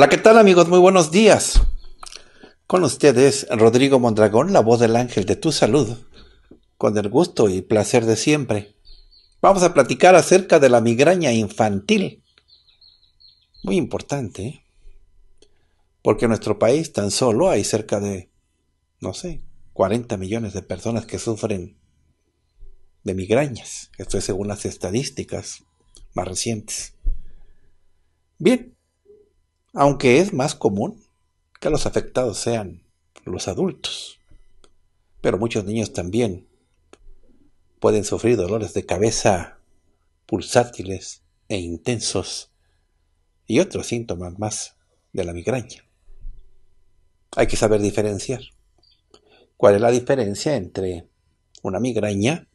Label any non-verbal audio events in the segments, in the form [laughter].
Hola, ¿qué tal amigos? Muy buenos días. Con ustedes, Rodrigo Mondragón, la voz del ángel de tu salud, con el gusto y placer de siempre. Vamos a platicar acerca de la migraña infantil. Muy importante, ¿eh? porque en nuestro país tan solo hay cerca de, no sé, 40 millones de personas que sufren de migrañas. Esto es según las estadísticas más recientes. Bien, aunque es más común que los afectados sean los adultos. Pero muchos niños también pueden sufrir dolores de cabeza pulsátiles e intensos y otros síntomas más de la migraña. Hay que saber diferenciar. ¿Cuál es la diferencia entre una migraña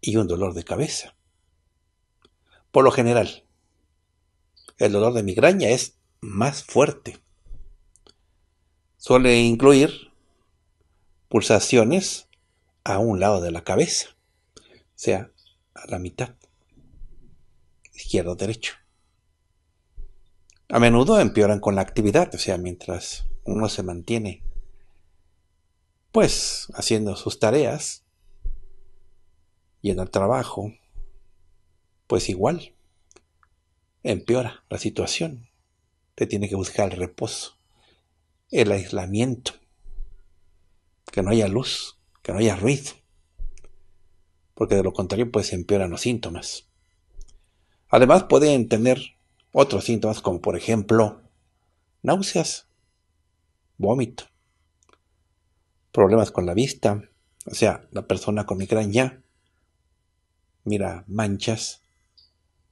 y un dolor de cabeza? Por lo general, el dolor de migraña es más fuerte. Suele incluir pulsaciones a un lado de la cabeza, o sea, a la mitad, izquierdo derecho. A menudo empeoran con la actividad, o sea, mientras uno se mantiene, pues, haciendo sus tareas y en el trabajo, pues igual, empeora la situación te tiene que buscar el reposo, el aislamiento, que no haya luz, que no haya ruido, porque de lo contrario pues empeoran los síntomas. Además pueden tener otros síntomas como por ejemplo náuseas, vómito, problemas con la vista, o sea, la persona con migraña mira manchas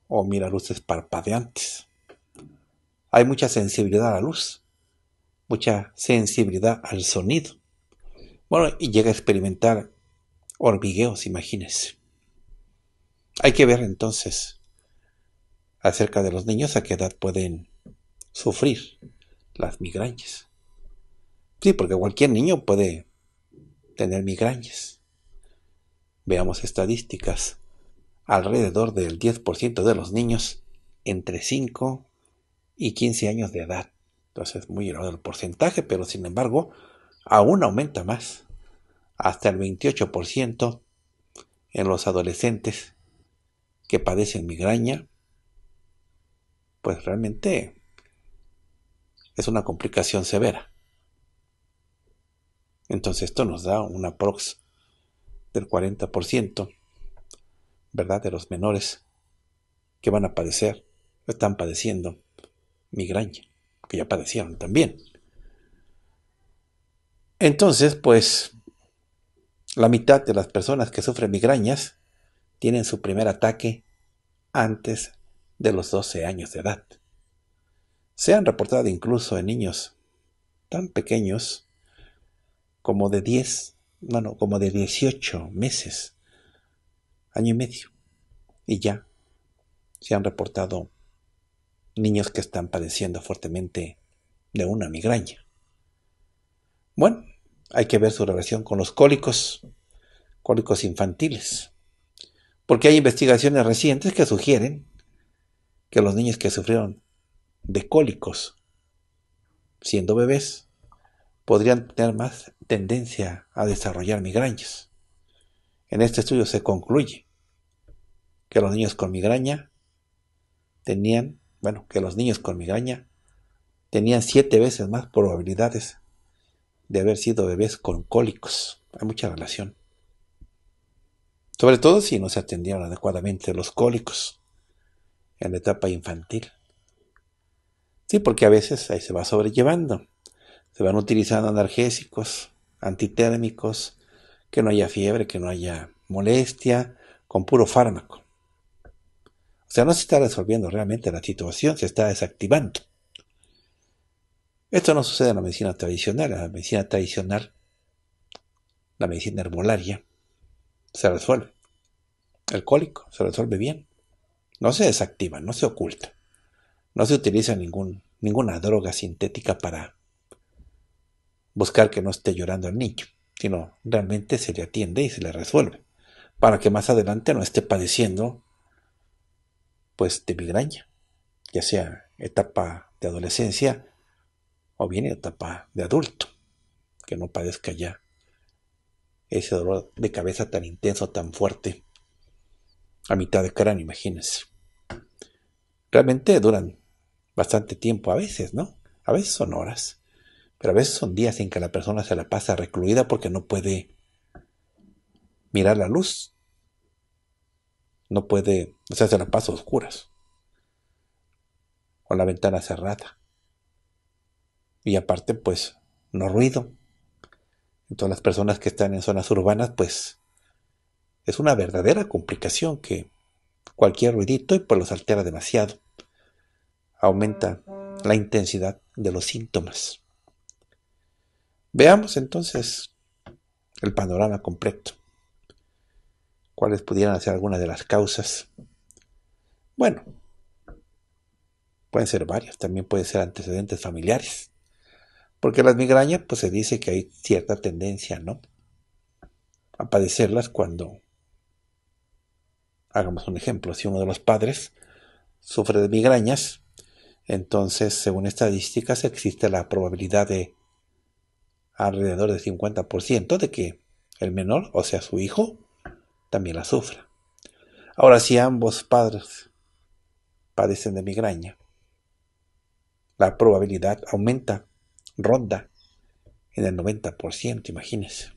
o mira luces parpadeantes. Hay mucha sensibilidad a la luz, mucha sensibilidad al sonido. Bueno, y llega a experimentar hormigueos, imagínense. Hay que ver entonces acerca de los niños a qué edad pueden sufrir las migrañas. Sí, porque cualquier niño puede tener migrañas. Veamos estadísticas. Alrededor del 10% de los niños entre 5 y 15 años de edad. Entonces, muy elevado el porcentaje, pero sin embargo, aún aumenta más, hasta el 28% en los adolescentes que padecen migraña. Pues realmente es una complicación severa. Entonces esto nos da una prox del 40%, ¿verdad? De los menores que van a padecer, están padeciendo migraña, que ya padecieron también. Entonces, pues, la mitad de las personas que sufren migrañas tienen su primer ataque antes de los 12 años de edad. Se han reportado incluso en niños tan pequeños como de 10, bueno, como de 18 meses, año y medio. Y ya se han reportado niños que están padeciendo fuertemente de una migraña. Bueno, hay que ver su relación con los cólicos, cólicos infantiles, porque hay investigaciones recientes que sugieren que los niños que sufrieron de cólicos siendo bebés podrían tener más tendencia a desarrollar migrañas. En este estudio se concluye que los niños con migraña tenían bueno, que los niños con migraña tenían siete veces más probabilidades de haber sido bebés con cólicos. Hay mucha relación. Sobre todo si no se atendieron adecuadamente los cólicos en la etapa infantil. Sí, porque a veces ahí se va sobrellevando. Se van utilizando analgésicos, antitérmicos, que no haya fiebre, que no haya molestia, con puro fármaco sea, no se está resolviendo realmente la situación, se está desactivando. Esto no sucede en la medicina tradicional. En la medicina tradicional, la medicina herbolaria, se resuelve. El cólico se resuelve bien. No se desactiva, no se oculta. No se utiliza ninguna droga sintética para buscar que no esté llorando el niño, sino realmente se le atiende y se le resuelve, para que más adelante no esté padeciendo pues de migraña, ya sea etapa de adolescencia o bien etapa de adulto, que no padezca ya ese dolor de cabeza tan intenso, tan fuerte, a mitad de cráneo, imagínense. Realmente duran bastante tiempo a veces, ¿no? A veces son horas, pero a veces son días en que la persona se la pasa recluida porque no puede mirar la luz, no puede, o sea, se la pasa a oscuras. Con la ventana cerrada. Y aparte, pues, no ruido. Entonces las personas que están en zonas urbanas, pues, es una verdadera complicación que cualquier ruidito y pues los altera demasiado. Aumenta la intensidad de los síntomas. Veamos entonces el panorama completo cuáles pudieran ser algunas de las causas. Bueno, pueden ser varias. también pueden ser antecedentes familiares, porque las migrañas, pues se dice que hay cierta tendencia, ¿no? A padecerlas cuando, hagamos un ejemplo, si uno de los padres sufre de migrañas, entonces, según estadísticas, existe la probabilidad de alrededor del 50% de que el menor, o sea, su hijo, también la sufra. Ahora, si ambos padres padecen de migraña, la probabilidad aumenta, ronda en el 90%, imagínense.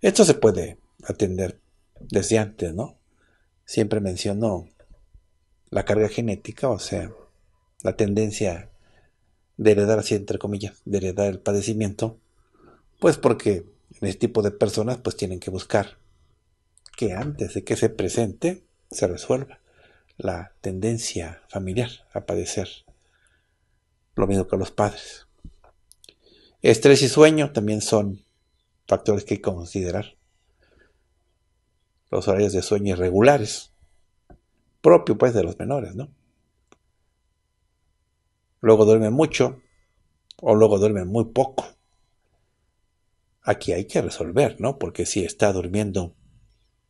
Esto se puede atender desde antes, ¿no? Siempre menciono la carga genética, o sea, la tendencia de heredar, así entre comillas, de heredar el padecimiento, pues porque en este tipo de personas pues tienen que buscar que antes de que se presente se resuelva la tendencia familiar a padecer lo mismo que los padres. Estrés y sueño también son factores que hay que considerar. Los horarios de sueño irregulares, propio pues de los menores, ¿no? Luego duermen mucho o luego duermen muy poco. Aquí hay que resolver, ¿no? Porque si está durmiendo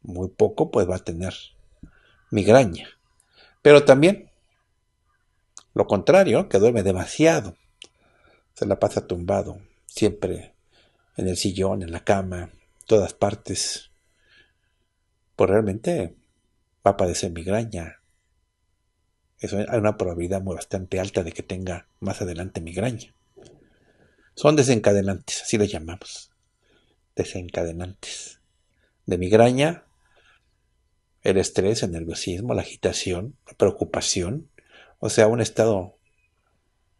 muy poco, pues va a tener migraña. Pero también lo contrario, que duerme demasiado, se la pasa tumbado, siempre en el sillón, en la cama, todas partes, pues realmente va a padecer migraña. Eso hay una probabilidad muy bastante alta de que tenga más adelante migraña. Son desencadenantes, así lo llamamos. Desencadenantes. De migraña el estrés, el nerviosismo, la agitación, la preocupación. O sea, un estado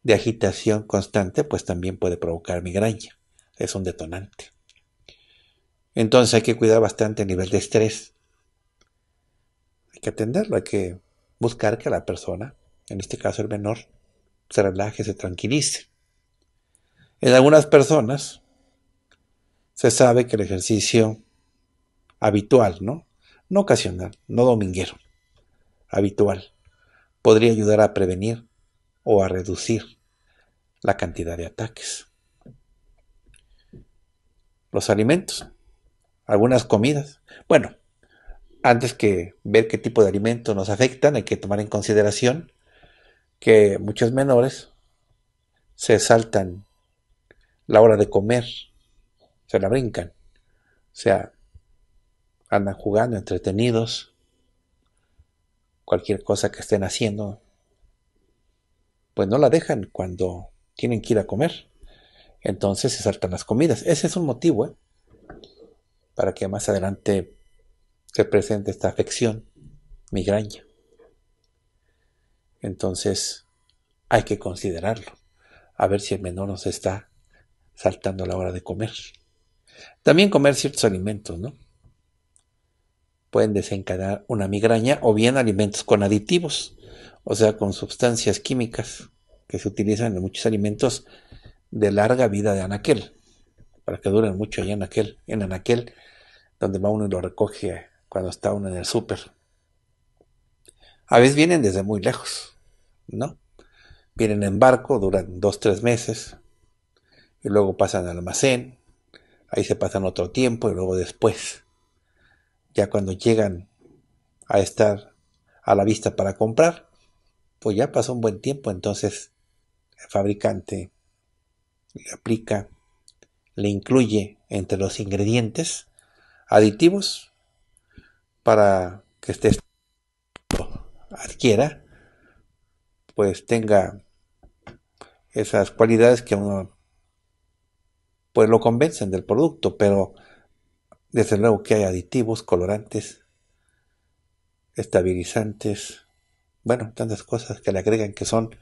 de agitación constante pues también puede provocar migraña. Es un detonante. Entonces hay que cuidar bastante el nivel de estrés. Hay que atenderlo, hay que buscar que la persona, en este caso el menor, se relaje, se tranquilice. En algunas personas se sabe que el ejercicio habitual, ¿no? no ocasional, no dominguero, habitual, podría ayudar a prevenir o a reducir la cantidad de ataques. Los alimentos, algunas comidas. Bueno, antes que ver qué tipo de alimentos nos afectan, hay que tomar en consideración que muchos menores se saltan la hora de comer, se la brincan. O sea, andan jugando, entretenidos, cualquier cosa que estén haciendo, pues no la dejan cuando tienen que ir a comer. Entonces se saltan las comidas. Ese es un motivo ¿eh? para que más adelante se presente esta afección, migraña. Entonces hay que considerarlo, a ver si el menor nos está saltando a la hora de comer. También comer ciertos alimentos, ¿no? pueden desencadenar una migraña o bien alimentos con aditivos, o sea, con sustancias químicas que se utilizan en muchos alimentos de larga vida de anaquel, para que duren mucho allá en anaquel, en anaquel, donde va uno y lo recoge cuando está uno en el súper. A veces vienen desde muy lejos, ¿no? Vienen en barco, duran dos, tres meses, y luego pasan al almacén, ahí se pasan otro tiempo y luego después ya cuando llegan a estar a la vista para comprar, pues ya pasó un buen tiempo, entonces el fabricante le aplica, le incluye entre los ingredientes aditivos para que este adquiera, pues tenga esas cualidades que uno pues lo convencen del producto, pero desde luego que hay aditivos, colorantes, estabilizantes, bueno, tantas cosas que le agregan que son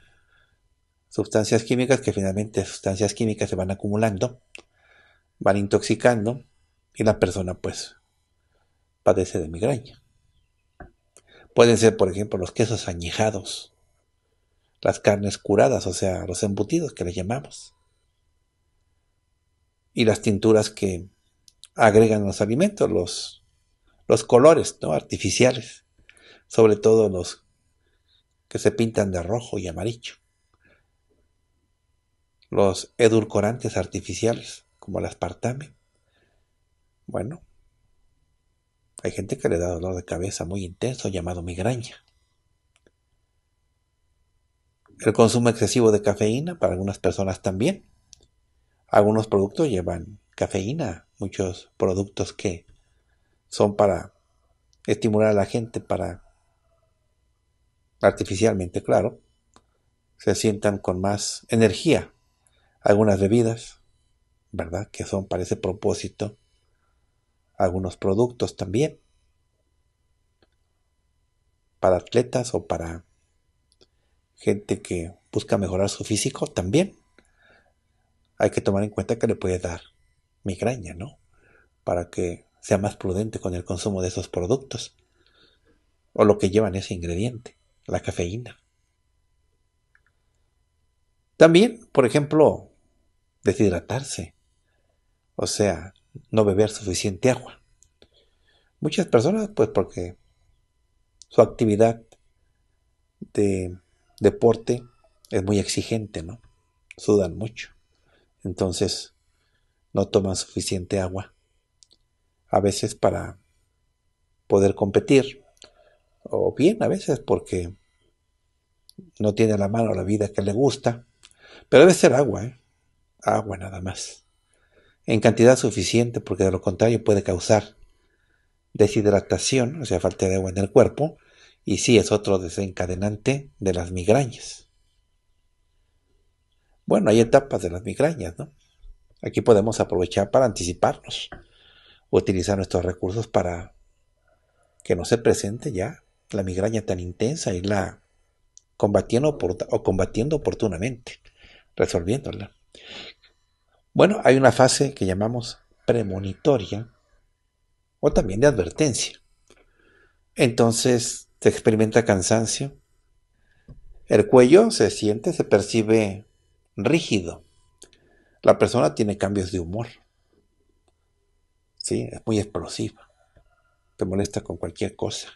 sustancias químicas que finalmente sustancias químicas se van acumulando, van intoxicando y la persona pues padece de migraña. Pueden ser, por ejemplo, los quesos añejados, las carnes curadas, o sea, los embutidos que le llamamos, y las tinturas que agregan los alimentos, los, los colores ¿no? artificiales, sobre todo los que se pintan de rojo y amarillo, los edulcorantes artificiales, como el aspartame. Bueno, hay gente que le da dolor de cabeza muy intenso llamado migraña. El consumo excesivo de cafeína para algunas personas también. Algunos productos llevan cafeína, muchos productos que son para estimular a la gente para artificialmente, claro, se sientan con más energía. Algunas bebidas, ¿verdad? Que son para ese propósito. Algunos productos también. Para atletas o para gente que busca mejorar su físico también. Hay que tomar en cuenta que le puede dar migraña, ¿no? Para que sea más prudente con el consumo de esos productos o lo que llevan ese ingrediente, la cafeína. También, por ejemplo, deshidratarse, o sea, no beber suficiente agua. Muchas personas, pues porque su actividad de deporte es muy exigente, ¿no? Sudan mucho. Entonces, no toman suficiente agua. A veces para poder competir, o bien a veces porque no tiene la mano la vida que le gusta, pero debe ser agua, ¿eh? agua nada más, en cantidad suficiente porque de lo contrario puede causar deshidratación, o sea, falta de agua en el cuerpo, y sí es otro desencadenante de las migrañas. Bueno, hay etapas de las migrañas, ¿no? Aquí podemos aprovechar para anticiparnos, utilizar nuestros recursos para que no se presente ya la migraña tan intensa y la combatiendo o combatiendo oportunamente, resolviéndola. Bueno, hay una fase que llamamos premonitoria o también de advertencia. Entonces se experimenta cansancio, el cuello se siente, se percibe rígido, la persona tiene cambios de humor. ¿Sí? Es muy explosiva. Te molesta con cualquier cosa.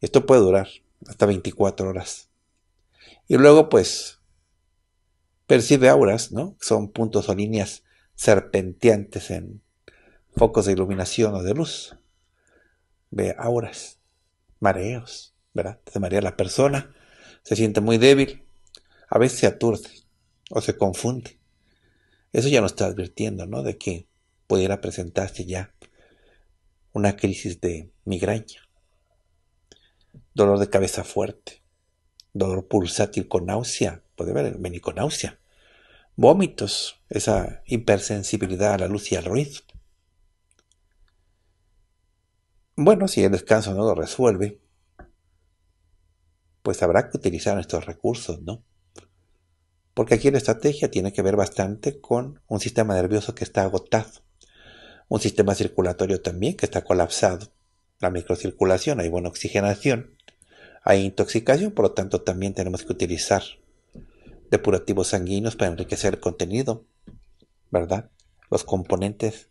Esto puede durar hasta 24 horas. Y luego, pues, percibe auras, ¿no? Son puntos o líneas serpenteantes en focos de iluminación o de luz. Ve auras, mareos, ¿verdad? Se marea la persona, se siente muy débil, a veces se aturde o se confunde. Eso ya nos está advirtiendo, ¿no? De que pudiera presentarse ya una crisis de migraña, dolor de cabeza fuerte, dolor pulsátil con náusea, puede haber menico con náusea, vómitos, esa hipersensibilidad a la luz y al ruido. Bueno, si el descanso no lo resuelve, pues habrá que utilizar estos recursos, ¿no? porque aquí la estrategia tiene que ver bastante con un sistema nervioso que está agotado, un sistema circulatorio también que está colapsado, la microcirculación, hay buena oxigenación, hay intoxicación, por lo tanto también tenemos que utilizar depurativos sanguíneos para enriquecer el contenido, ¿verdad? Los componentes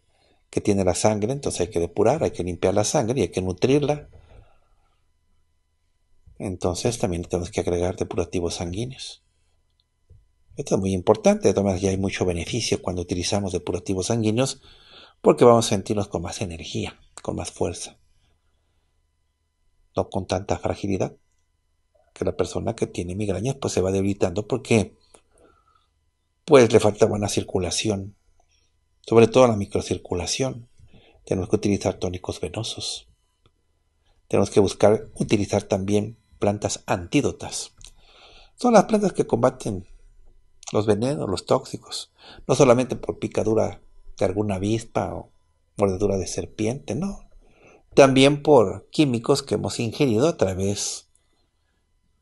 que tiene la sangre, entonces hay que depurar, hay que limpiar la sangre y hay que nutrirla. Entonces también tenemos que agregar depurativos sanguíneos. Esto es muy importante, de todas maneras ya hay mucho beneficio cuando utilizamos depurativos sanguíneos porque vamos a sentirnos con más energía, con más fuerza, no con tanta fragilidad que la persona que tiene migrañas pues se va debilitando porque pues le falta buena circulación, sobre todo la microcirculación. Tenemos que utilizar tónicos venosos. Tenemos que buscar utilizar también plantas antídotas. Son las plantas que combaten los venenos, los tóxicos, no solamente por picadura de alguna avispa o mordedura de serpiente, no, también por químicos que hemos ingerido a través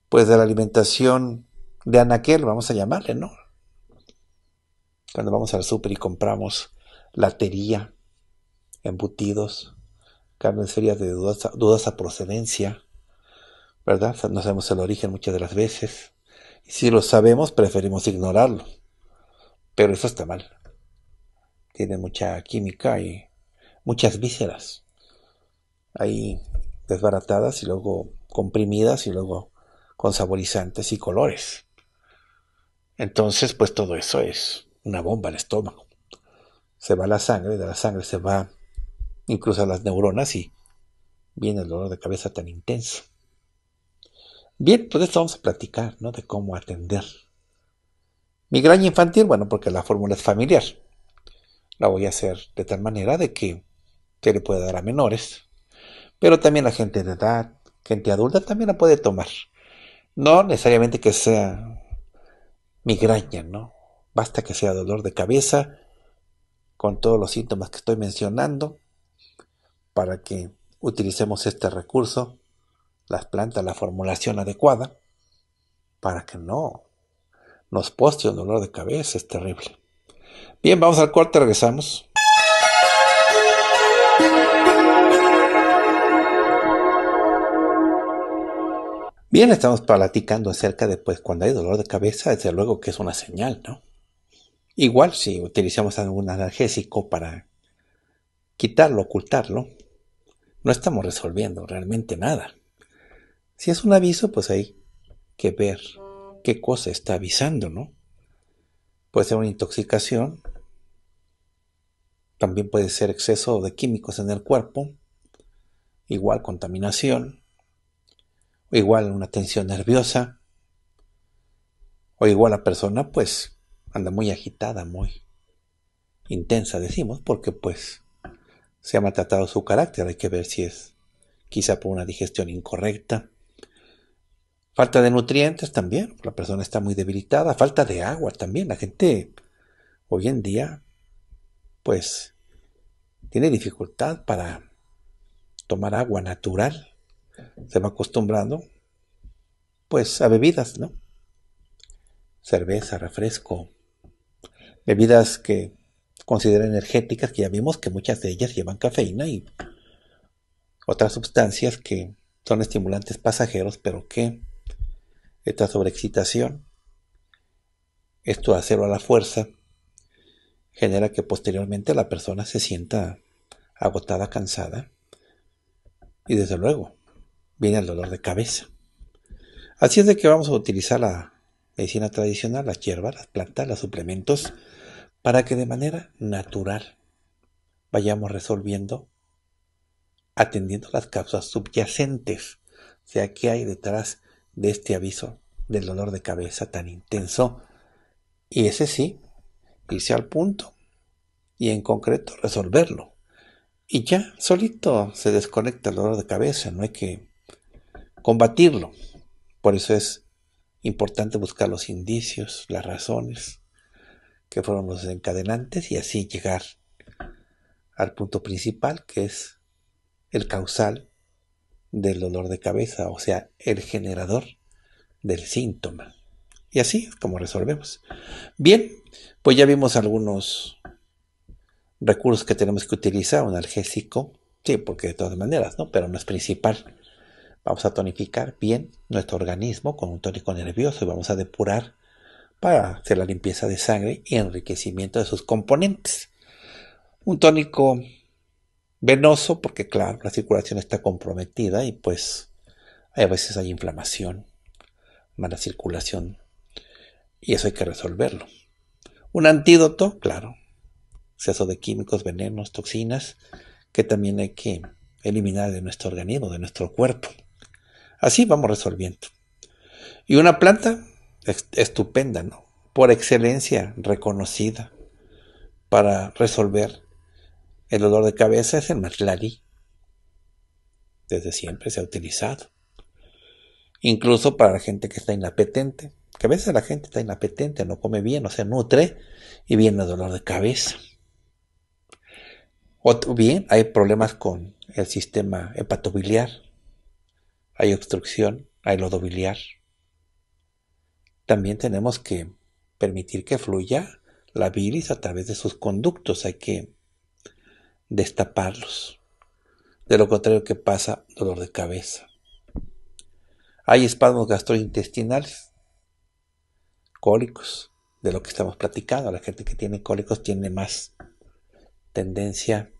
pues de la alimentación de anaquel, vamos a llamarle, ¿no? Cuando vamos al súper y compramos latería, embutidos, carnes frías de dudosa, dudosa procedencia, ¿verdad? No sabemos el origen muchas de las veces. Si lo sabemos, preferimos ignorarlo. Pero eso está mal. Tiene mucha química y muchas vísceras. Ahí desbaratadas y luego comprimidas y luego con saborizantes y colores. Entonces, pues todo eso es una bomba al estómago. Se va la sangre, de la sangre se va incluso a las neuronas y viene el dolor de cabeza tan intenso. Bien, pues esto vamos a platicar, ¿no? De cómo atender. Migraña infantil, bueno, porque la fórmula es familiar. La voy a hacer de tal manera de que se le pueda dar a menores, pero también a gente de edad, gente adulta también la puede tomar. No necesariamente que sea migraña, ¿no? Basta que sea dolor de cabeza, con todos los síntomas que estoy mencionando, para que utilicemos este recurso las plantas la formulación adecuada para que no nos poste un dolor de cabeza, es terrible. Bien, vamos al corte, regresamos. Bien, estamos platicando acerca de, pues, cuando hay dolor de cabeza, desde luego que es una señal, ¿no? Igual si utilizamos algún analgésico para quitarlo, ocultarlo, no estamos resolviendo realmente nada. Si es un aviso, pues hay que ver qué cosa está avisando, ¿no? Puede ser una intoxicación, también puede ser exceso de químicos en el cuerpo, igual contaminación, o igual una tensión nerviosa, o igual la persona pues anda muy agitada, muy intensa, decimos, porque pues se ha maltratado su carácter, hay que ver si es quizá por una digestión incorrecta, Falta de nutrientes también, la persona está muy debilitada, falta de agua también, la gente hoy en día pues tiene dificultad para tomar agua natural, se va acostumbrando pues a bebidas, ¿no? Cerveza, refresco, bebidas que considera energéticas, que ya vimos que muchas de ellas llevan cafeína y otras sustancias que son estimulantes pasajeros, pero que esta sobreexcitación, esto hacerlo a la fuerza, genera que posteriormente la persona se sienta agotada, cansada, y desde luego viene el dolor de cabeza. Así es de que vamos a utilizar la medicina tradicional, las hierbas, las plantas, los suplementos, para que de manera natural vayamos resolviendo, atendiendo las causas subyacentes, o sea, qué hay detrás de este aviso del dolor de cabeza tan intenso. Y ese sí, irse al punto y en concreto resolverlo. Y ya solito se desconecta el dolor de cabeza, no hay que combatirlo. Por eso es importante buscar los indicios, las razones que fueron los desencadenantes y así llegar al punto principal que es el causal del dolor de cabeza, o sea, el generador del síntoma. Y así es como resolvemos. Bien, pues ya vimos algunos recursos que tenemos que utilizar, un algésico, sí, porque de todas maneras, ¿no? Pero no es principal. Vamos a tonificar bien nuestro organismo con un tónico nervioso y vamos a depurar para hacer la limpieza de sangre y enriquecimiento de sus componentes. Un tónico venoso, porque claro, la circulación está comprometida y pues a veces hay inflamación, mala circulación, y eso hay que resolverlo. Un antídoto, claro, exceso de químicos, venenos, toxinas, que también hay que eliminar de nuestro organismo, de nuestro cuerpo. Así vamos resolviendo. Y una planta estupenda, ¿no? Por excelencia reconocida para resolver el dolor de cabeza es el matlali. Desde siempre se ha utilizado. Incluso para la gente que está inapetente. Que a veces la gente está inapetente, no come bien, no se nutre y viene el dolor de cabeza. O bien hay problemas con el sistema hepatobiliar. Hay obstrucción, hay biliar. También tenemos que permitir que fluya la bilis a través de sus conductos. Hay que destaparlos. De lo contrario, que pasa? Dolor de cabeza. Hay espasmos gastrointestinales, cólicos, de lo que estamos platicando. La gente que tiene cólicos tiene más tendencia,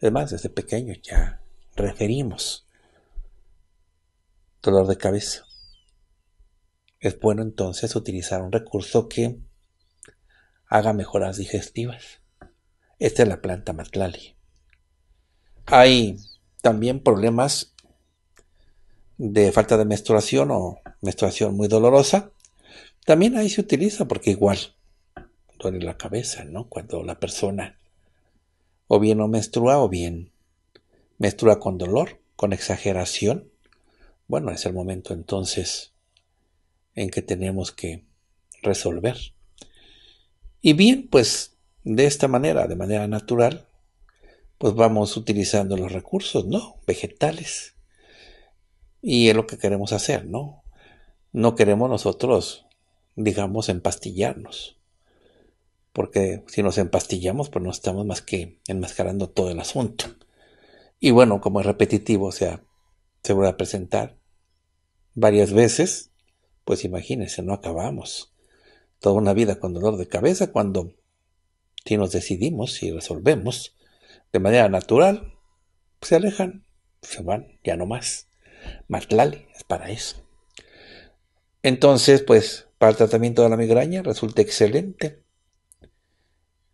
además desde pequeño ya referimos dolor de cabeza. Es bueno entonces utilizar un recurso que haga mejoras digestivas. Esta es la planta matlali. Hay también problemas de falta de menstruación o menstruación muy dolorosa. También ahí se utiliza porque igual duele la cabeza, ¿no? Cuando la persona o bien no menstrua o bien menstrua con dolor, con exageración. Bueno, es el momento entonces en que tenemos que resolver. Y bien, pues de esta manera, de manera natural, pues vamos utilizando los recursos, ¿no? Vegetales. Y es lo que queremos hacer, ¿no? No queremos nosotros, digamos, empastillarnos. Porque si nos empastillamos, pues no estamos más que enmascarando todo el asunto. Y bueno, como es repetitivo, o sea, se vuelve a presentar varias veces, pues imagínense, no acabamos. Toda una vida con dolor de cabeza cuando si nos decidimos, y resolvemos, de manera natural, se alejan, se van, ya no más. Matlali es para eso. Entonces, pues, para el tratamiento de la migraña resulta excelente.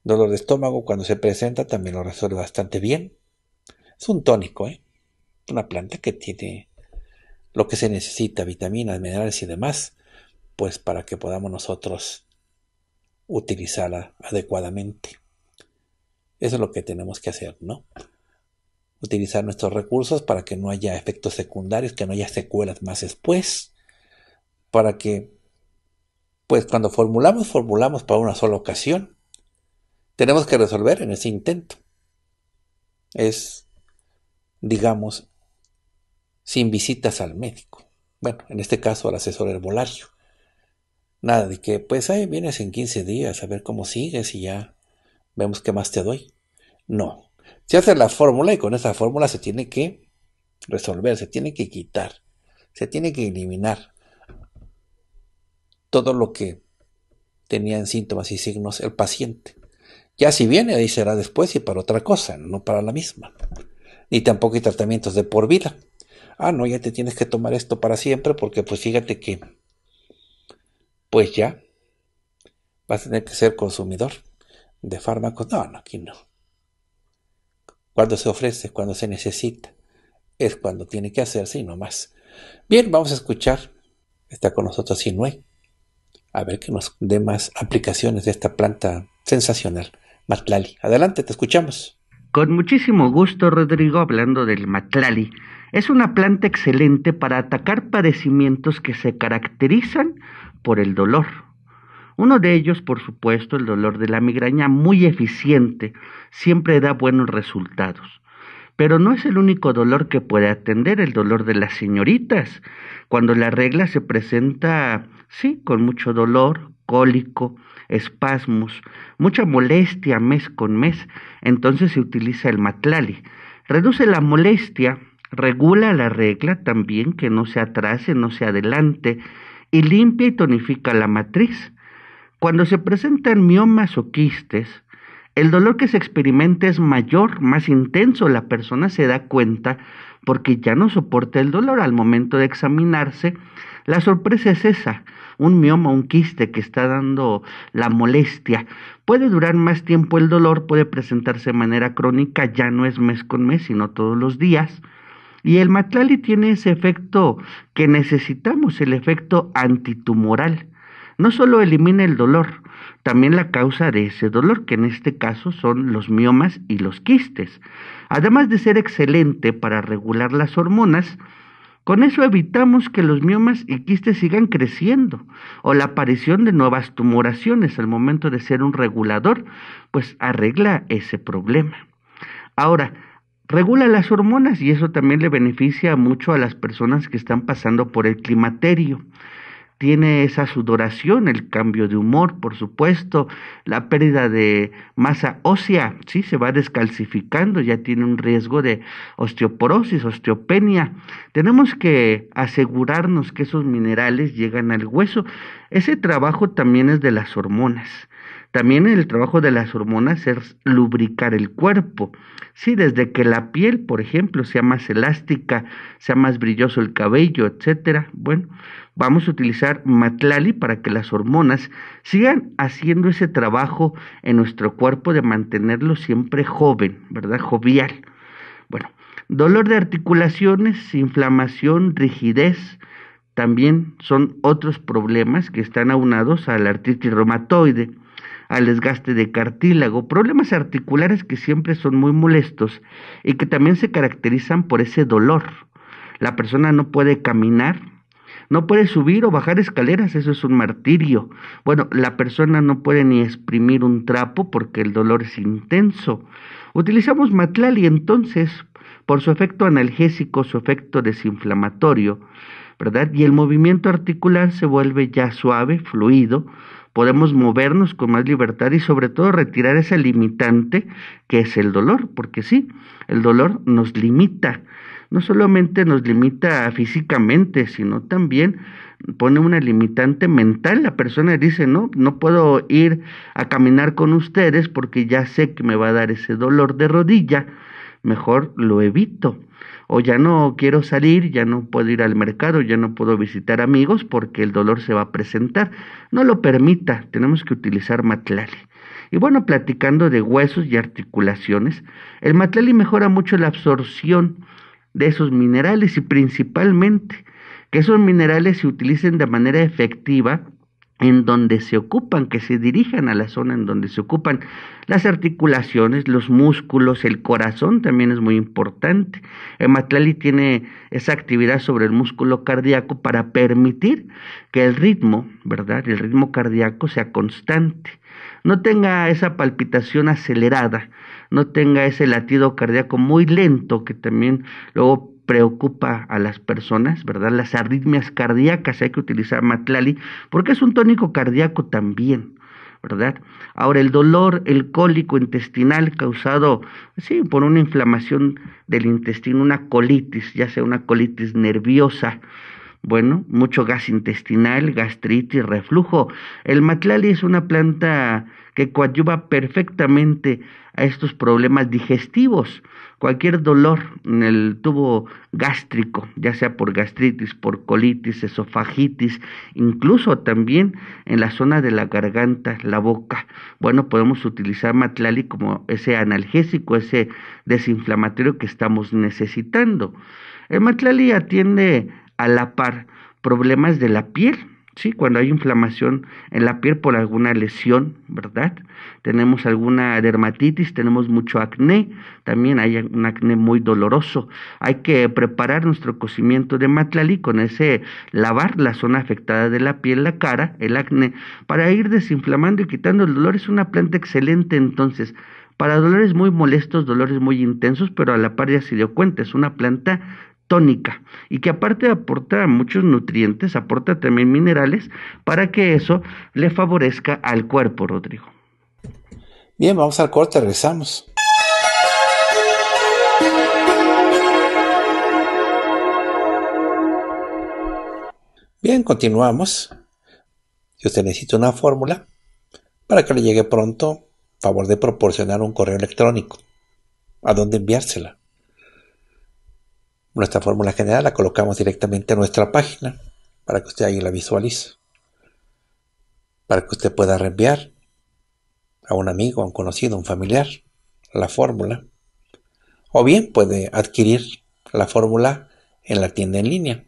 Dolor de estómago, cuando se presenta, también lo resuelve bastante bien. Es un tónico, ¿eh? Una planta que tiene lo que se necesita, vitaminas, minerales y demás, pues para que podamos nosotros utilizarla adecuadamente. Eso es lo que tenemos que hacer, ¿no? Utilizar nuestros recursos para que no haya efectos secundarios, que no haya secuelas más después, para que, pues cuando formulamos, formulamos para una sola ocasión. Tenemos que resolver en ese intento. Es, digamos, sin visitas al médico. Bueno, en este caso al asesor herbolario. Nada de que, pues ahí vienes en 15 días a ver cómo sigues y ya Vemos qué más te doy. No. Se hace la fórmula y con esa fórmula se tiene que resolver, se tiene que quitar, se tiene que eliminar todo lo que tenía en síntomas y signos el paciente. Ya si viene, ahí será después y para otra cosa, no para la misma. Ni tampoco hay tratamientos de por vida. Ah, no, ya te tienes que tomar esto para siempre porque pues fíjate que, pues ya, vas a tener que ser consumidor de fármacos. No, no, aquí no. Cuando se ofrece, cuando se necesita, es cuando tiene que hacerse y no más. Bien, vamos a escuchar. Está con nosotros Sinue. A ver que nos dé más aplicaciones de esta planta sensacional. Matlali, adelante, te escuchamos. Con muchísimo gusto, Rodrigo, hablando del Matlali. Es una planta excelente para atacar padecimientos que se caracterizan por el dolor, uno de ellos, por supuesto, el dolor de la migraña, muy eficiente, siempre da buenos resultados. Pero no es el único dolor que puede atender el dolor de las señoritas. Cuando la regla se presenta, sí, con mucho dolor, cólico, espasmos, mucha molestia mes con mes, entonces se utiliza el matlali. Reduce la molestia, regula la regla también, que no se atrase, no se adelante, y limpia y tonifica la matriz. Cuando se presentan miomas o quistes, el dolor que se experimenta es mayor, más intenso. La persona se da cuenta porque ya no soporta el dolor al momento de examinarse. La sorpresa es esa. Un mioma, un quiste que está dando la molestia. Puede durar más tiempo el dolor, puede presentarse de manera crónica, ya no es mes con mes, sino todos los días. Y el Matlali tiene ese efecto que necesitamos, el efecto antitumoral no solo elimina el dolor, también la causa de ese dolor, que en este caso son los miomas y los quistes. Además de ser excelente para regular las hormonas, con eso evitamos que los miomas y quistes sigan creciendo o la aparición de nuevas tumoraciones al momento de ser un regulador, pues arregla ese problema. Ahora, regula las hormonas y eso también le beneficia mucho a las personas que están pasando por el climaterio tiene esa sudoración, el cambio de humor, por supuesto, la pérdida de masa ósea, ¿sí? se va descalcificando, ya tiene un riesgo de osteoporosis, osteopenia. Tenemos que asegurarnos que esos minerales llegan al hueso. Ese trabajo también es de las hormonas. También el trabajo de las hormonas es lubricar el cuerpo. Sí, desde que la piel, por ejemplo, sea más elástica, sea más brilloso el cabello, etcétera. Bueno, Vamos a utilizar Matlali para que las hormonas sigan haciendo ese trabajo en nuestro cuerpo de mantenerlo siempre joven, ¿verdad? Jovial. Bueno, dolor de articulaciones, inflamación, rigidez, también son otros problemas que están aunados a la artritis reumatoide, al desgaste de cartílago, problemas articulares que siempre son muy molestos y que también se caracterizan por ese dolor. La persona no puede caminar, no puede subir o bajar escaleras, eso es un martirio. Bueno, la persona no puede ni exprimir un trapo porque el dolor es intenso. Utilizamos matlali entonces por su efecto analgésico, su efecto desinflamatorio, ¿verdad? Y el movimiento articular se vuelve ya suave, fluido, podemos movernos con más libertad y sobre todo retirar ese limitante que es el dolor, porque sí, el dolor nos limita, no solamente nos limita físicamente, sino también pone una limitante mental. La persona dice, no, no puedo ir a caminar con ustedes porque ya sé que me va a dar ese dolor de rodilla, mejor lo evito. O ya no quiero salir, ya no puedo ir al mercado, ya no puedo visitar amigos porque el dolor se va a presentar. No lo permita, tenemos que utilizar matlali. Y bueno, platicando de huesos y articulaciones, el matlali mejora mucho la absorción de esos minerales y principalmente que esos minerales se utilicen de manera efectiva en donde se ocupan, que se dirijan a la zona en donde se ocupan las articulaciones, los músculos, el corazón también es muy importante. El Matlali tiene esa actividad sobre el músculo cardíaco para permitir que el ritmo, ¿verdad? El ritmo cardíaco sea constante, no tenga esa palpitación acelerada no tenga ese latido cardíaco muy lento que también luego preocupa a las personas, ¿verdad? Las arritmias cardíacas, hay que utilizar matlali porque es un tónico cardíaco también, ¿verdad? Ahora, el dolor, el cólico intestinal causado, sí, por una inflamación del intestino, una colitis, ya sea una colitis nerviosa, bueno, mucho gas intestinal, gastritis, reflujo. El matlali es una planta que coadyuva perfectamente a estos problemas digestivos, cualquier dolor en el tubo gástrico, ya sea por gastritis, por colitis, esofagitis, incluso también en la zona de la garganta, la boca. Bueno, podemos utilizar Matlali como ese analgésico, ese desinflamatorio que estamos necesitando. El Matlali atiende a la par problemas de la piel, ¿sí? Cuando hay inflamación en la piel por alguna lesión, ¿verdad? Tenemos alguna dermatitis, tenemos mucho acné, también hay un acné muy doloroso. Hay que preparar nuestro cocimiento de matlali con ese lavar la zona afectada de la piel, la cara, el acné, para ir desinflamando y quitando el dolor. Es una planta excelente entonces para dolores muy molestos, dolores muy intensos, pero a la par ya se dio cuenta, es una planta tónica y que aparte de aporta muchos nutrientes, aporta también minerales para que eso le favorezca al cuerpo, Rodrigo. Bien, vamos al corte, regresamos. Bien, continuamos. Si usted necesita una fórmula, para que le llegue pronto, favor de proporcionar un correo electrónico. ¿A dónde enviársela? Nuestra fórmula general la colocamos directamente en nuestra página para que usted ahí la visualice, para que usted pueda reenviar a un amigo, a un conocido, a un familiar la fórmula. O bien puede adquirir la fórmula en la tienda en línea,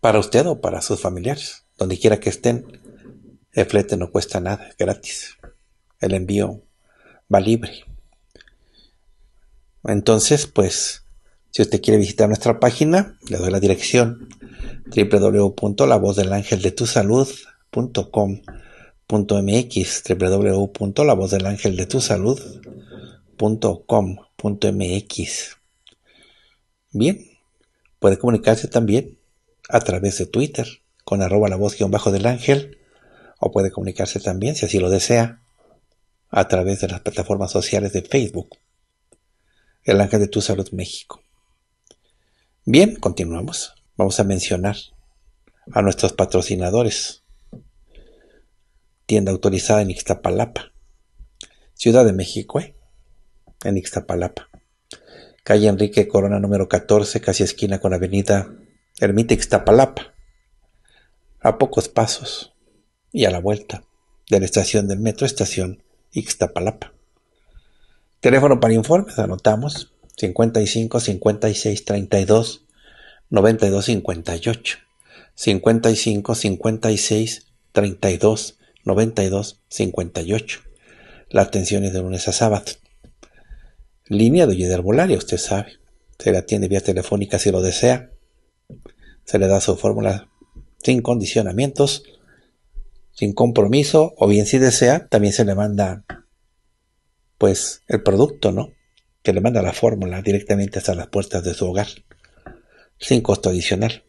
para usted o para sus familiares, donde quiera que estén. El flete no cuesta nada, es gratis. El envío va libre. Entonces, pues, si usted quiere visitar nuestra página, le doy la dirección www.lavozdelangeldetusalud.com.mx www.lavozdelangeldetusalud.com.mx Bien, puede comunicarse también a través de Twitter con arroba la voz guión bajo del ángel o puede comunicarse también, si así lo desea, a través de las plataformas sociales de Facebook, El Ángel de Tu Salud México. Bien, continuamos. Vamos a mencionar a nuestros patrocinadores. Tienda autorizada en Ixtapalapa. Ciudad de México, ¿eh? en Ixtapalapa. Calle Enrique Corona número 14, casi esquina con Avenida Ermita Ixtapalapa. A pocos pasos y a la vuelta de la estación del metro, estación Ixtapalapa. Teléfono para informes, anotamos 55 56 32 92 58 55 56 32 92 58 La atención es de lunes a sábado. Línea de de Arbolaria, usted sabe. Se le atiende vía telefónica si lo desea. Se le da su fórmula sin condicionamientos, sin compromiso, o bien si desea, también se le manda pues el producto, ¿no? que le manda la fórmula directamente hasta las puertas de su hogar, sin costo adicional.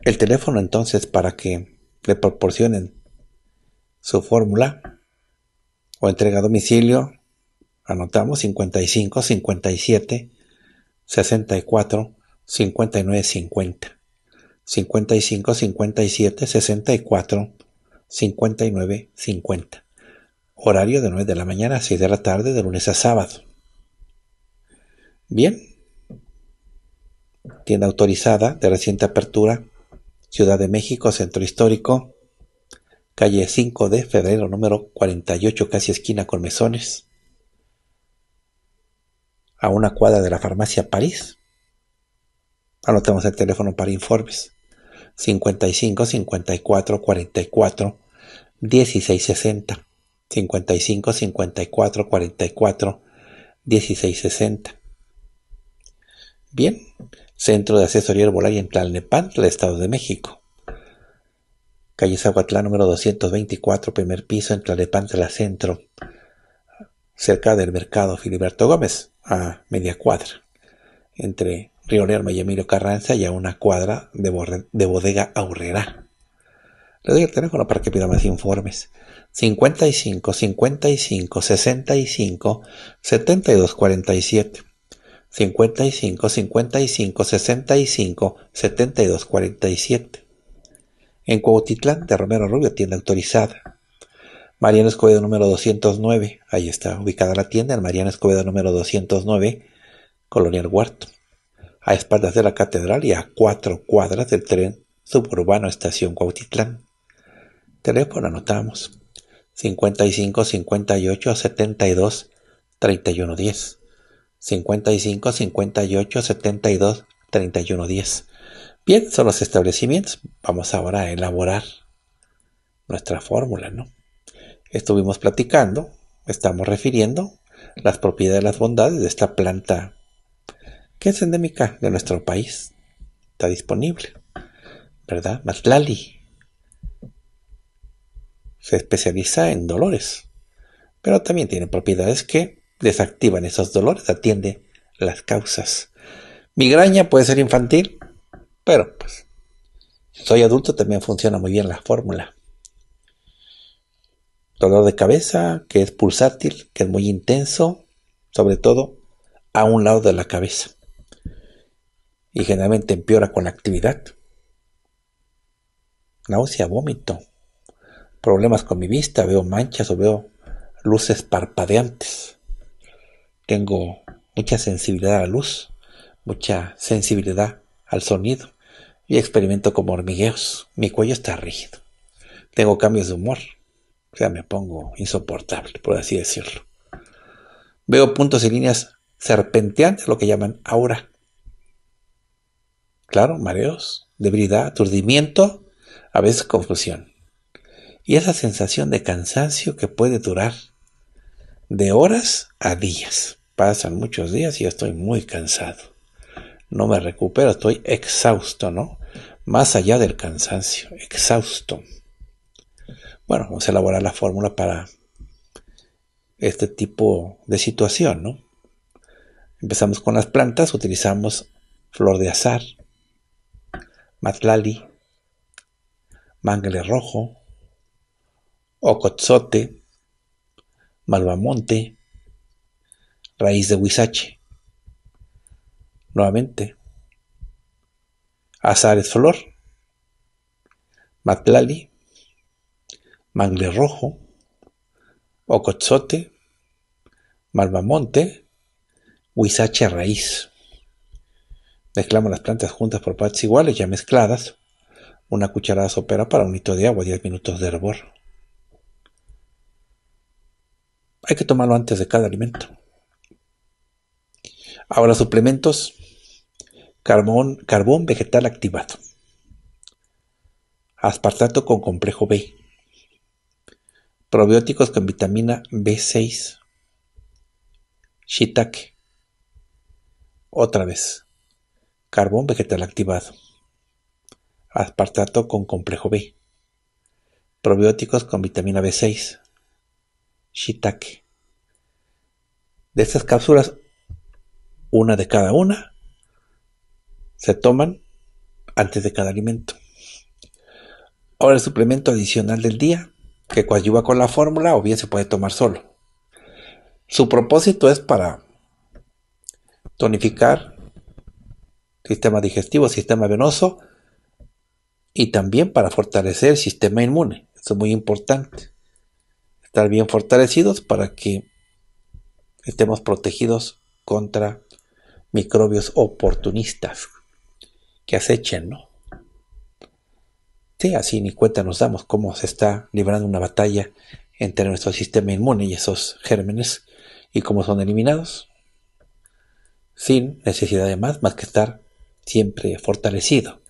El teléfono entonces para que le proporcionen su fórmula o entrega a domicilio, anotamos 55 57 64 59 50. 55 57 64 59 50. Horario de 9 de la mañana a 6 de la tarde, de lunes a sábado. Bien. Tienda autorizada de reciente apertura. Ciudad de México, Centro Histórico. Calle 5 de febrero, número 48, casi esquina con mesones. A una cuadra de la farmacia París. Anotamos el teléfono para informes. 55 54 44 16, 60. 55, 54, 44, 16, 60. Bien, Centro de Asesoría Herbolaria en Tlalnepantla, Estado de México. Calle Zahuatlán, número 224, primer piso, en Tlalnepantla Centro, cerca del mercado Filiberto Gómez, a media cuadra, entre Río Lerma y Emilio Carranza y a una cuadra de, de bodega Aurrera. Le doy el teléfono para que pida más informes. 55 55 65 72 47 55 55 65 72 47 En Cuautitlán de Romero Rubio, tienda autorizada. Mariano Escobedo número 209, ahí está ubicada la tienda, el Mariano Escobedo número 209, Colonial Huerto, a espaldas de la catedral y a cuatro cuadras del tren suburbano Estación Cuautitlán. Teléfono anotamos 55 58 72 31 10. 55 58 72 31 10. Bien, son los establecimientos. Vamos ahora a elaborar nuestra fórmula, ¿no? Estuvimos platicando, estamos refiriendo las propiedades, las bondades de esta planta que es endémica de nuestro país. Está disponible, ¿verdad? Matlali. Se especializa en dolores, pero también tiene propiedades que desactivan esos dolores, atiende las causas. Migraña puede ser infantil, pero pues si soy adulto también funciona muy bien la fórmula. Dolor de cabeza, que es pulsátil, que es muy intenso, sobre todo a un lado de la cabeza. Y generalmente empeora con la actividad. Náusea, vómito, problemas con mi vista, veo manchas o veo luces parpadeantes. Tengo mucha sensibilidad a la luz, mucha sensibilidad al sonido y experimento como hormigueos. Mi cuello está rígido. Tengo cambios de humor. O sea, me pongo insoportable, por así decirlo. Veo puntos y líneas serpenteantes, lo que llaman aura. Claro, mareos, debilidad, aturdimiento, a veces confusión y esa sensación de cansancio que puede durar de horas a días. Pasan muchos días y yo estoy muy cansado. No me recupero, estoy exhausto, ¿no? Más allá del cansancio, exhausto. Bueno, vamos a elaborar la fórmula para este tipo de situación, ¿no? Empezamos con las plantas, utilizamos flor de azar, matlali, mangle rojo, Ocotzote, Malvamonte, Raíz de Huizache. Nuevamente, Azares Flor, Matlali, Mangle Rojo, ocotzote, Malvamonte, Huizache Raíz. Mezclamos las plantas juntas por partes iguales, ya mezcladas. Una cucharada sopera para un litro de agua, 10 minutos de hervor hay que tomarlo antes de cada alimento. Ahora suplementos, carbón, vegetal activado, aspartato con complejo B, probióticos con vitamina B6, shiitake, otra vez, carbón vegetal activado, aspartato con complejo B, probióticos con vitamina B6, shiitake. De estas cápsulas, una de cada una, se toman antes de cada alimento. Ahora el suplemento adicional del día, que coadyuva con la fórmula o bien se puede tomar solo. Su propósito es para tonificar sistema digestivo, sistema venoso y también para fortalecer el sistema inmune. Eso es muy importante estar bien fortalecidos para que estemos protegidos contra microbios oportunistas que acechen, ¿no? Sí, así ni cuenta nos damos cómo se está librando una batalla entre nuestro sistema inmune y esos gérmenes y cómo son eliminados sin necesidad de más, más que estar siempre fortalecido.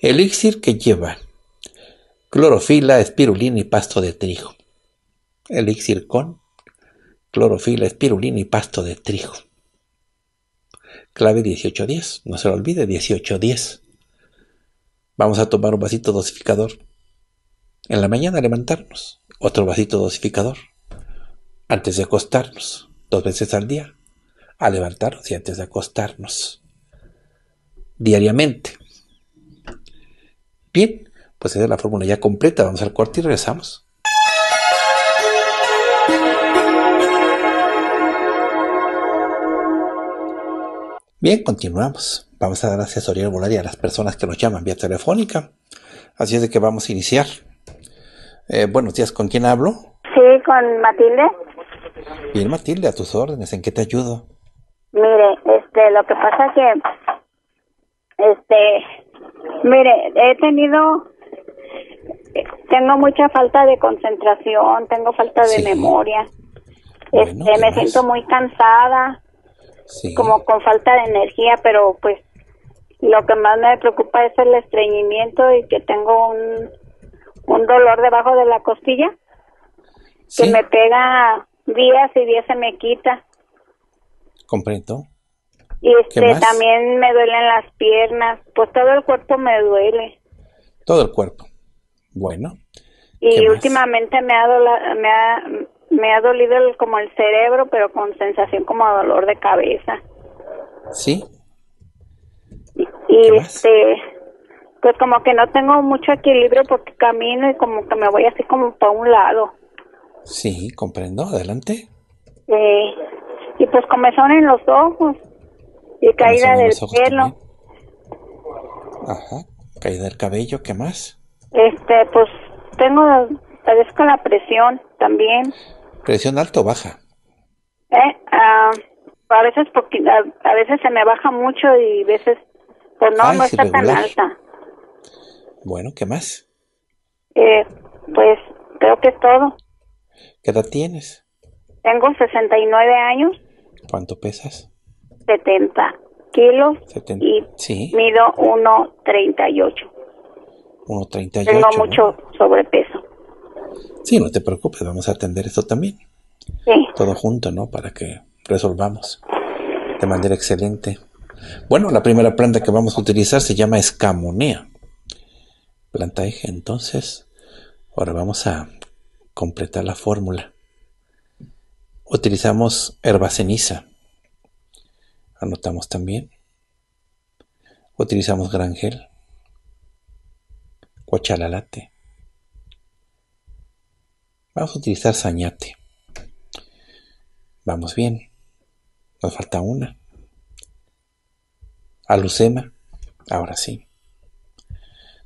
Elixir que lleva clorofila, espirulina y pasto de trigo elixir con clorofila, espirulina y pasto de trigo. Clave 1810, no se lo olvide, 1810. Vamos a tomar un vasito dosificador. En la mañana levantarnos, otro vasito dosificador. Antes de acostarnos, dos veces al día. A levantarnos y antes de acostarnos. Diariamente. Bien, pues esa es la fórmula ya completa. Vamos al cuarto y regresamos. Bien, continuamos. Vamos a dar asesoría volaria a las personas que nos llaman vía telefónica. Así es de que vamos a iniciar. Eh, buenos días, ¿con quién hablo? Sí, con Matilde. Bien, Matilde, a tus órdenes, ¿en qué te ayudo? Mire, este, lo que pasa que, este, mire, he tenido, tengo mucha falta de concentración, tengo falta de memoria, este, me siento muy cansada, como con falta de energía, pero pues lo que más me preocupa es el estreñimiento y que tengo un, dolor debajo de la costilla que me pega días y días se me quita. Comprendo. Y este, también me duelen las piernas, pues todo el cuerpo me duele. Todo el cuerpo. Bueno. Y últimamente me ha, me ha me ha dolido como el cerebro, pero con sensación como dolor de cabeza. ¿Sí? Y este, pues como que no tengo mucho equilibrio porque camino y como que me voy así como para un lado. Sí, comprendo, adelante. Eh, y pues son en los ojos y caída del pelo. Ajá, caída del cabello, ¿qué más? Este, pues tengo, padezco la presión también. ¿Presión alta o baja? Eh, ah, a veces porque, a, veces se me baja mucho y a veces pues no, no está tan alta. Bueno, ¿qué más? Eh, pues creo que es todo. ¿Qué edad tienes? Tengo 69 años. ¿Cuánto pesas? 70 kilos y sí. mido 1,38. 1,38. Tengo mucho sobrepeso. Sí, no te preocupes, vamos a atender eso también. Todo junto, ¿no? Para que resolvamos de manera excelente. Bueno, la primera planta que vamos a utilizar se llama escamonea. Planta eje, entonces. Ahora vamos a completar la fórmula. Utilizamos herba ceniza. Anotamos también. Utilizamos gran gel. Vamos a utilizar sañate, Vamos bien. Nos falta una. Alucema. Ahora sí.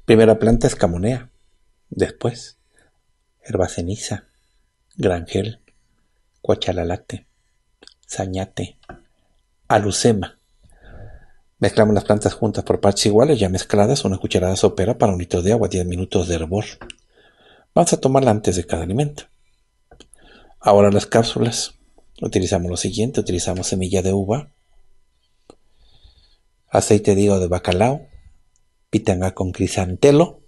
Primera planta es Camonea. Después, Herbaceniza. Grangel. Cuachalalate. sañate, Alucema. Mezclamos las plantas juntas por partes iguales, ya mezcladas, una cucharada sopera para un litro de agua, 10 minutos de hervor. Vamos a tomarla antes de cada alimento. Ahora las cápsulas. Utilizamos lo siguiente. Utilizamos semilla de uva, aceite de hígado de bacalao, pitanga con crisantelo,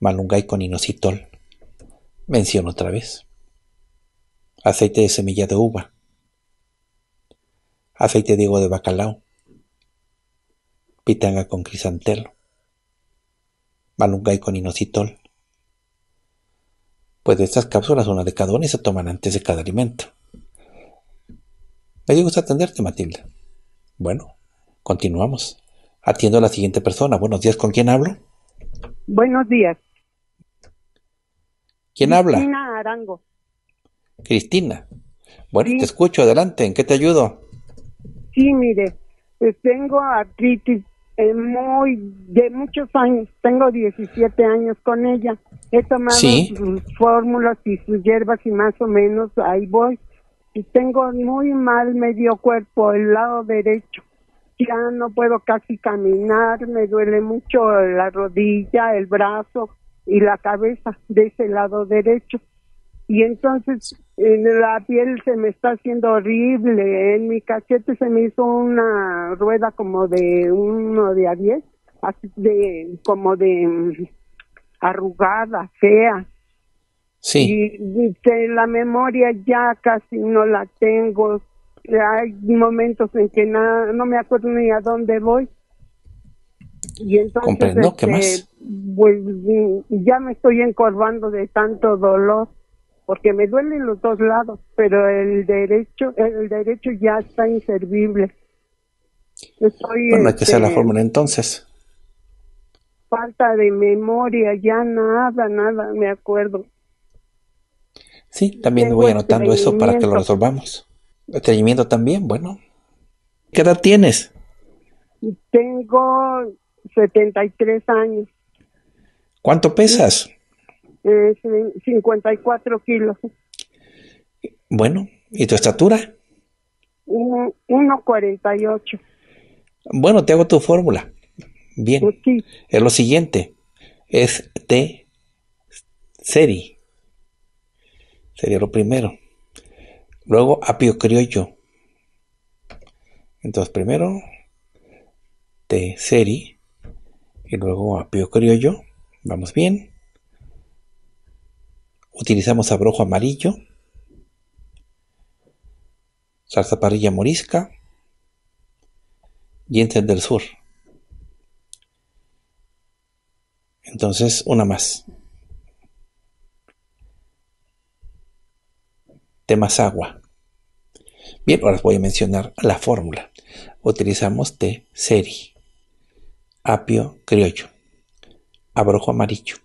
malungay con inositol. Menciono otra vez. Aceite de semilla de uva, aceite de higo de bacalao, pitanga con crisantelo, Malungay con inositol. Pues estas cápsulas, una de cada una y se toman antes de cada alimento. Me dio gusto atenderte, Matilda. Bueno, continuamos. Atiendo a la siguiente persona. Buenos días, ¿con quién hablo? Buenos días. ¿Quién habla? Cristina Arango. Cristina. Bueno, te escucho, adelante, ¿en qué te ayudo? Sí, mire, pues tengo artritis muy de muchos años, tengo 17 años con ella. He tomado sus fórmulas y sus hierbas y más o menos ahí voy. Y tengo muy mal medio cuerpo, el lado derecho. Ya no puedo casi caminar, me duele mucho la rodilla, el brazo y la cabeza de ese lado derecho. Y entonces la piel se me está haciendo horrible, en mi cachete se me hizo una rueda como de uno de a diez, de, como de mm, arrugada, fea. Sí. Y, la memoria ya casi no la tengo. Hay momentos en que no me acuerdo ni a dónde voy. Y entonces, este, pues, mm, ya me estoy encorvando de tanto dolor porque me duelen los dos lados, pero el derecho, el derecho ya está inservible. bueno, que sea la este, fórmula entonces. Falta de memoria, ya nada, nada, me acuerdo. Sí, también voy anotando eso para que lo resolvamos. Estreñimiento también, bueno. ¿Qué edad tienes? Tengo 73 años. ¿Cuánto pesas? 54 kilos. Bueno, ¿y tu estatura? 1,48. Bueno, te hago tu fórmula. Bien. Pues es lo siguiente. Es T seri. Sería lo primero. Luego apio criollo. Entonces primero T seri y luego apio criollo. Vamos bien utilizamos abrojo amarillo, salsa parrilla morisca, dientes del sur. Entonces, una más. más agua. Bien, ahora les voy a mencionar la fórmula. Utilizamos té seri, apio criollo, abrojo amarillo,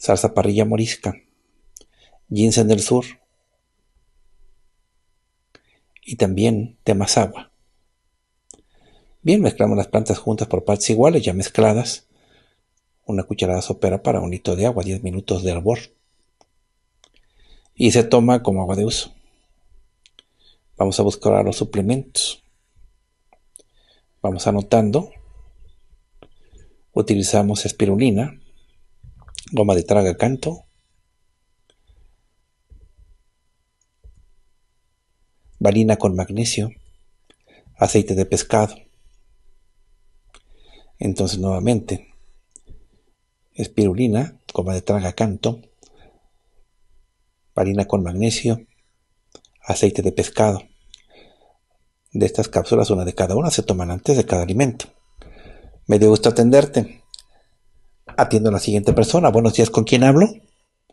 salsa parrilla morisca, ginseng del sur y también agua. Bien, mezclamos las plantas juntas por partes iguales, ya mezcladas. Una cucharada sopera para un litro de agua, 10 minutos de hervor. Y se toma como agua de uso. Vamos a buscar ahora los suplementos. Vamos anotando. Utilizamos espirulina, Goma de traga canto. Varina con magnesio. Aceite de pescado. Entonces nuevamente. Espirulina, goma de traga canto. Varina con magnesio. Aceite de pescado. De estas cápsulas, una de cada una se toman antes de cada alimento. Me dio gusto atenderte. Atiendo a la siguiente persona. Buenos días, ¿con quién hablo?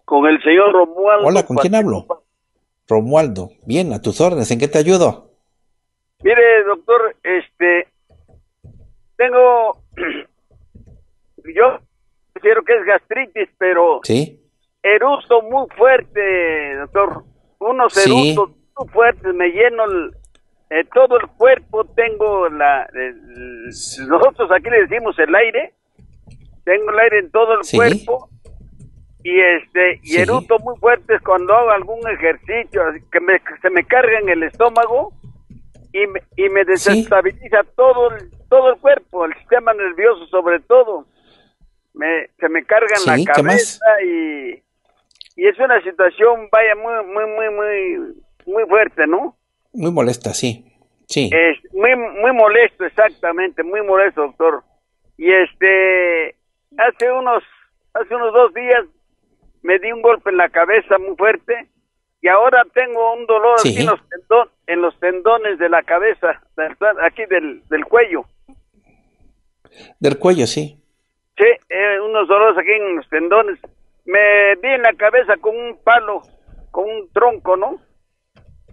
Con el señor Romualdo. Hola, ¿con quién hablo? Romualdo. Bien, a tus órdenes, ¿en qué te ayudo? Mire, doctor, este. Tengo. [clears throat] Yo considero que es gastritis, pero. Sí. muy fuerte, doctor. Unos sí. muy fuertes, me lleno el, eh, todo el cuerpo tengo la... nosotros aquí le decimos el aire tengo el aire en todo el cuerpo y este y eruto muy fuerte cuando hago algún ejercicio que, me, se me carga en el estómago y me, y me desestabiliza todo el, todo el cuerpo el sistema nervioso sobre todo me, se me carga en la cabeza y y es una situación vaya muy muy muy muy muy fuerte no muy molesta sí Sí. Es muy, muy molesto, exactamente, muy molesto, doctor. Y este, hace unos, hace unos dos días me di un golpe en la cabeza muy fuerte y ahora tengo un dolor en los, tendones de la cabeza, aquí del, cuello. Del cuello, sí. Sí, eh, unos dolores aquí en los tendones. Me di en la cabeza con un palo, con un tronco, ¿no?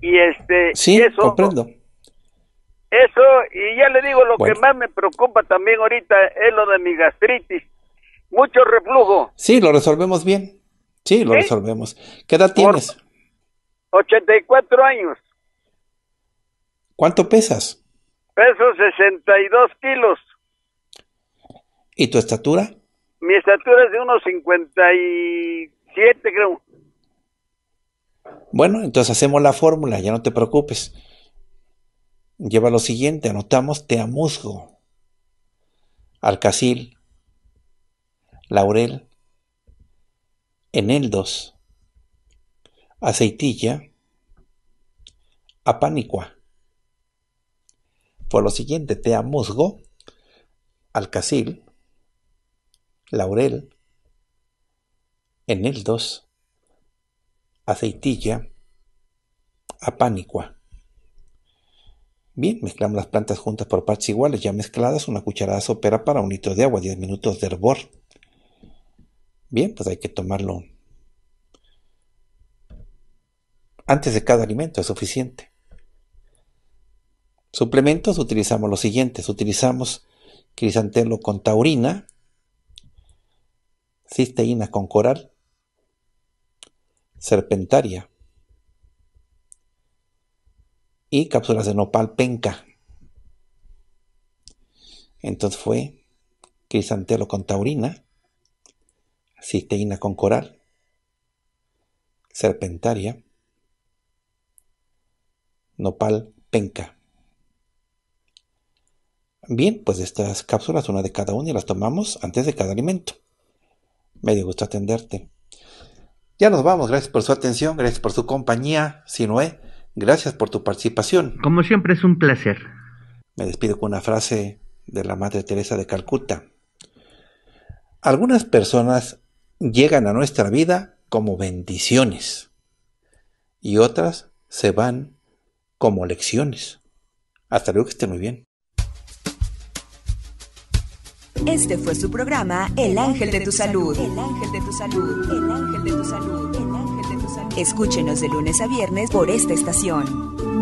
Y este, sí, eso, comprendo. Eso, y ya le digo, lo que más me preocupa también ahorita es lo de mi gastritis mucho reflujo. Sí, lo resolvemos bien. Sí, lo resolvemos. ¿Qué edad tienes? 84 años. ¿Cuánto pesas? Peso 62 kilos. ¿Y tu estatura? Mi estatura es de unos 57, creo. Bueno, entonces hacemos la fórmula, ya no te preocupes. Lleva lo siguiente, anotamos Teamusgo. alcacil, laurel, eneldos, aceitilla, apánicua. Por lo siguiente, tea musgo, alcacil, laurel, eneldos, aceitilla, apánicua. Bien, mezclamos las plantas juntas por partes iguales, ya mezcladas, una cucharada sopera para un litro de agua, 10 minutos de hervor. Bien, pues hay que tomarlo antes de cada alimento, es suficiente. Suplementos utilizamos los siguientes. Utilizamos crisantelo con taurina, cisteína con coral, serpentaria y cápsulas de nopal penca. Entonces fue crisantelo con taurina, cisteína con coral, serpentaria, nopal, penca. Bien, pues estas cápsulas, una de cada una, y las tomamos antes de cada alimento. Me dio gusto atenderte. Ya nos vamos, gracias por su atención, gracias por su compañía, Sinoé, gracias por tu participación. Como siempre es un placer. Me despido con una frase de la Madre Teresa de Calcuta. Algunas personas llegan a nuestra vida como bendiciones y otras se van como lecciones. Hasta luego, que esté muy bien. Este fue su programa El Ángel de tu Salud. El Ángel de tu Salud. El Ángel de tu Salud. El Ángel de tu Salud. Escúchenos de lunes a viernes por esta estación.